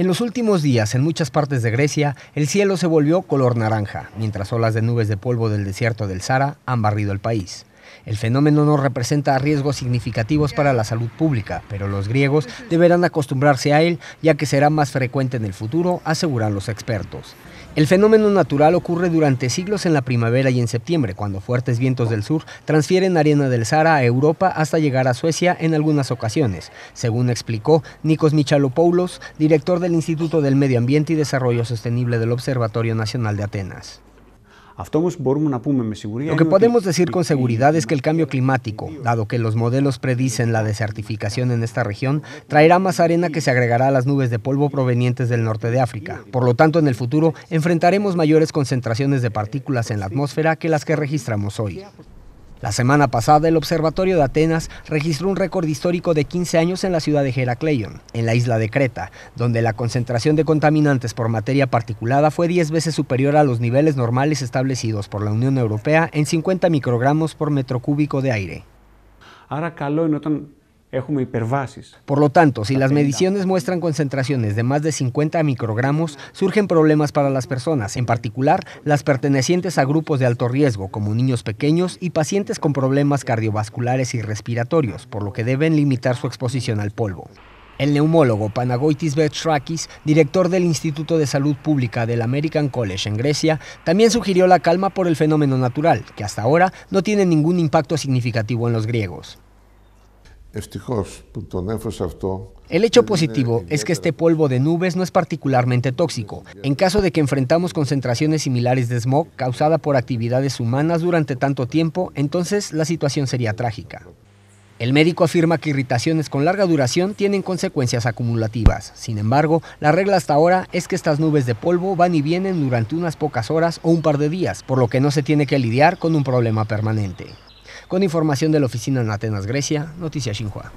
En los últimos días, en muchas partes de Grecia, el cielo se volvió color naranja, mientras olas de nubes de polvo del desierto del Sahara han barrido el país. El fenómeno no representa riesgos significativos para la salud pública, pero los griegos deberán acostumbrarse a él ya que será más frecuente en el futuro, aseguran los expertos. El fenómeno natural ocurre durante siglos en la primavera y en septiembre, cuando fuertes vientos del sur transfieren arena del Sahara a Europa hasta llegar a Suecia en algunas ocasiones, según explicó Nikos Michalopoulos, director del Instituto del Medio Ambiente y Desarrollo Sostenible del Observatorio Nacional de Atenas. Lo que podemos decir con seguridad es que el cambio climático, dado que los modelos predicen la desertificación en esta región, traerá más arena que se agregará a las nubes de polvo provenientes del norte de África. Por lo tanto, en el futuro enfrentaremos mayores concentraciones de partículas en la atmósfera que las que registramos hoy. La semana pasada, el Observatorio de Atenas registró un récord histórico de 15 años en la ciudad de Heracleion, en la isla de Creta, donde la concentración de contaminantes por materia particulada fue 10 veces superior a los niveles normales establecidos por la Unión Europea en 50 microgramos por metro cúbico de aire. Por lo tanto, si las mediciones muestran concentraciones de más de 50 microgramos, surgen problemas para las personas, en particular las pertenecientes a grupos de alto riesgo, como niños pequeños y pacientes con problemas cardiovasculares y respiratorios, por lo que deben limitar su exposición al polvo. El neumólogo Panagoitis Betrakis, director del Instituto de Salud Pública del American College en Grecia, también sugirió la calma por el fenómeno natural, que hasta ahora no tiene ningún impacto significativo en los griegos. El hecho positivo es que este polvo de nubes no es particularmente tóxico. En caso de que enfrentamos concentraciones similares de smog causada por actividades humanas durante tanto tiempo, entonces la situación sería trágica. El médico afirma que irritaciones con larga duración tienen consecuencias acumulativas. Sin embargo, la regla hasta ahora es que estas nubes de polvo van y vienen durante unas pocas horas o un par de días, por lo que no se tiene que lidiar con un problema permanente con información de la oficina en Atenas, Grecia, Noticias Xinhua.